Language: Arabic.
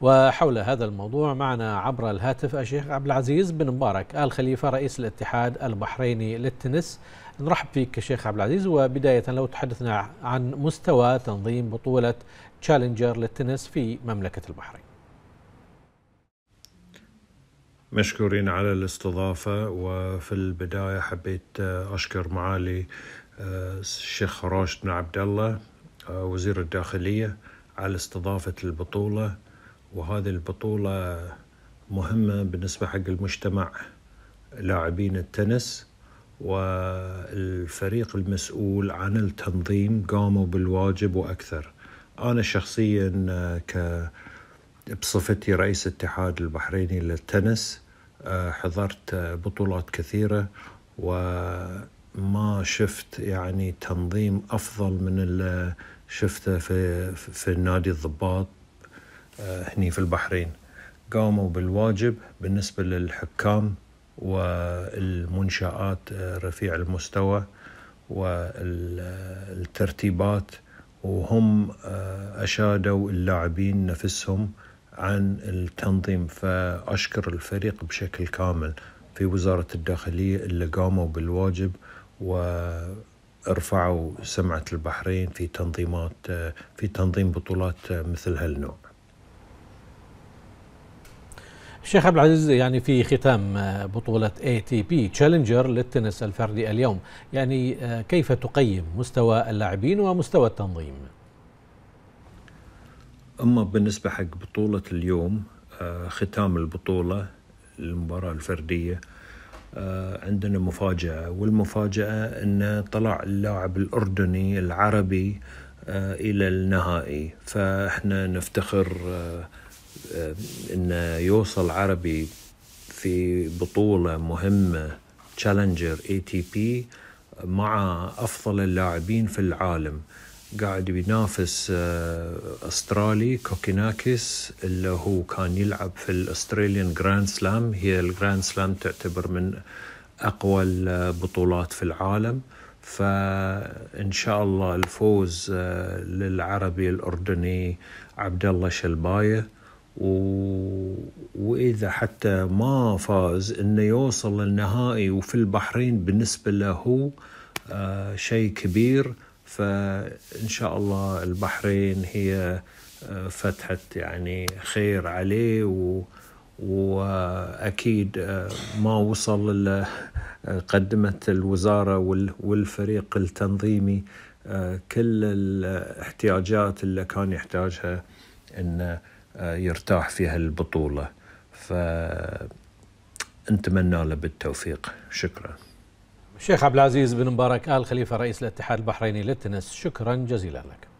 وحول هذا الموضوع معنا عبر الهاتف الشيخ عبد العزيز بن مبارك آل خليفة رئيس الاتحاد البحريني للتنس نرحب فيك شيخ عبد العزيز وبداية لو تحدثنا عن مستوى تنظيم بطولة تشالنجر للتنس في مملكة البحرين مشكورين على الاستضافة وفي البداية حبيت أشكر معالي آه، الشيخ راشد بن عبد الله آه، وزير الداخلية على استضافة البطولة وهذه البطولة مهمة بالنسبة حق المجتمع لاعبين التنس والفريق المسؤول عن التنظيم قاموا بالواجب وأكثر أنا شخصيا ك بصفتي رئيس اتحاد البحريني للتنس آه، حضرت بطولات كثيرة وما شفت يعني تنظيم أفضل من اللي شفته في, في النادي الضباط آه، هني في البحرين قاموا بالواجب بالنسبة للحكام والمنشآت آه، رفيع المستوى والترتيبات وهم آه، أشادوا اللاعبين نفسهم عن التنظيم فأشكر الفريق بشكل كامل في وزارة الداخلية اللي قاموا بالواجب ورفعوا سمعة البحرين في تنظيمات في تنظيم بطولات مثل هالنوع شيخ عبد العزيز يعني في ختام آه، بطولة اي تي بي تشالنجر للتنس الفردي اليوم يعني آه، كيف تقيم مستوى اللاعبين ومستوى التنظيم أما بالنسبة حق بطولة اليوم آه، ختام البطولة المباراة الفردية عندنا مفاجأة والمفاجأة أن طلع اللاعب الأردني العربي إلى النهائي فإحنا نفتخر آه، انه يوصل عربي في بطوله مهمه تشالنجر اي تي بي مع افضل اللاعبين في العالم قاعد ينافس آه، استرالي كوكيناكيس اللي هو كان يلعب في الاستراليان جراند سلام هي الجراند سلام تعتبر من اقوى البطولات في العالم فان شاء الله الفوز آه، للعربي الاردني عبد الله شلبايه و... واذا حتى ما فاز انه يوصل للنهائي وفي البحرين بالنسبه له آه شيء كبير فان شاء الله البحرين هي آه فتحت يعني خير عليه و... واكيد آه ما وصل ل... آه، قدمت الوزاره وال... والفريق التنظيمي آه، كل الاحتياجات اللي كان يحتاجها انه يرتاح في هالبطولة فنتمنى له بالتوفيق شكرا الشيخ عبد العزيز بن مبارك آل خليفة رئيس الاتحاد البحريني للتنس شكرا جزيلا لك